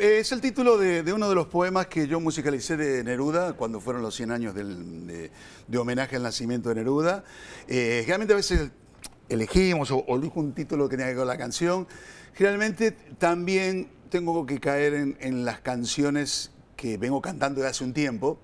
Es el título de, uno de los poemas que yo musicalicé de Neruda cuando fueron los 100 años de, homenaje al nacimiento de Neruda. Eh, generalmente a veces elegimos o, elijo un título que tenga que ver con la canción. Generalmente también tengo que caer en, las canciones que vengo cantando de hace un tiempo.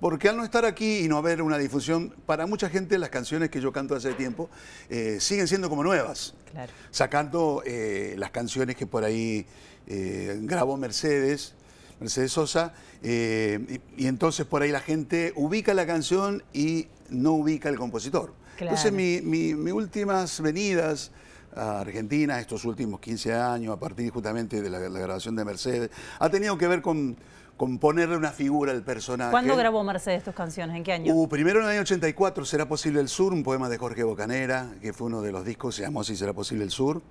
Porque al no estar aquí y no haber una difusión, para mucha gente las canciones que yo canto hace tiempo eh, siguen siendo como nuevas. Claro. Sacando eh, las canciones que por ahí eh, grabó Mercedes, Mercedes Sosa, y, entonces por ahí la gente ubica la canción y no ubica el compositor. Entonces mis últimas venidas a Argentina estos últimos 15 años, a partir justamente de la grabación de Mercedes, ha tenido que ver con componerle una figura al personaje. ¿Cuándo grabó Mercedes tus canciones? ¿En qué año? Uh, primero en el año 84, Será Posible el Sur, un poema de Jorge Bocanera, que fue uno de los discos, se llamó Si Será Posible el Sur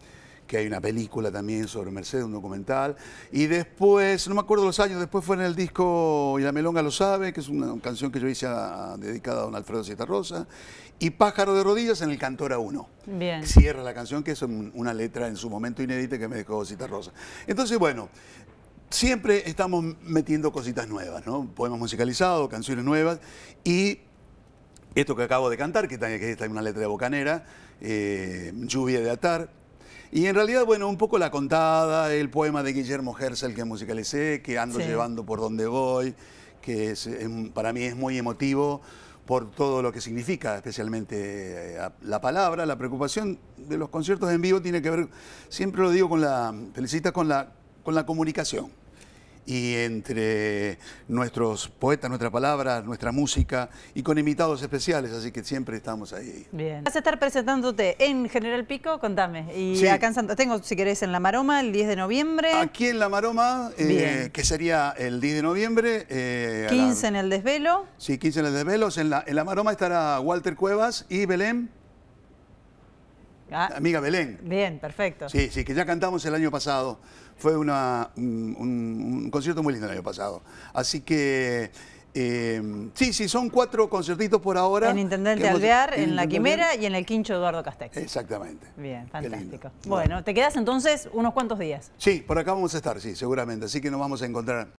que hay una película también sobre Mercedes, un documental. Y después, no me acuerdo los años, después fue en el disco Y la Melonga lo sabe, que es una canción que yo hice dedicada a don Alfredo Rosa Y Pájaro de Rodillas en el Cantora a Uno. Bien. Cierra la canción, que es una letra en su momento inédita que me dejó Citarrosa. Entonces, bueno, siempre estamos metiendo cositas nuevas, ¿no? Poemas musicalizados, canciones nuevas y esto que acabo de cantar, que está en una letra de Bocanera, eh, Lluvia de Atar. Y en realidad, bueno, un poco la contada, el poema de Guillermo Herzl que musicalicé, que ando llevando por donde voy, que para mí es muy emotivo por todo lo que significa, especialmente eh, la palabra, la preocupación de los conciertos en vivo tiene que ver, siempre lo digo con la, Felicitas con la con la comunicación. Y entre nuestros poetas, nuestras palabras, nuestra música y con invitados especiales, así que siempre estamos ahí. Bien. Vas a estar presentándote en General Pico, contame. Y acá en Santa, tengo, si querés, en La Maroma el 10 de noviembre. Aquí en La Maroma, eh, que sería el 10 de noviembre. 15 eh, en el desvelo. Sí, 15 en el desvelo. En la, en la Maroma estará Walter Cuevas y Belén Ah. Amiga Belén. Bien, perfecto. Sí, sí, que ya cantamos el año pasado. Fue una, un, concierto muy lindo el año pasado. Así que... Em, sí, sí, son cuatro concertitos por ahora. En Intendente Alvear, en, La Quimera y en el Quincho Eduardo Castex. Exactamente. Bien, fantástico. Bueno, bueno, ¿te quedas entonces unos cuantos días? Sí, por acá vamos a estar, sí, seguramente. Así que nos vamos a encontrar.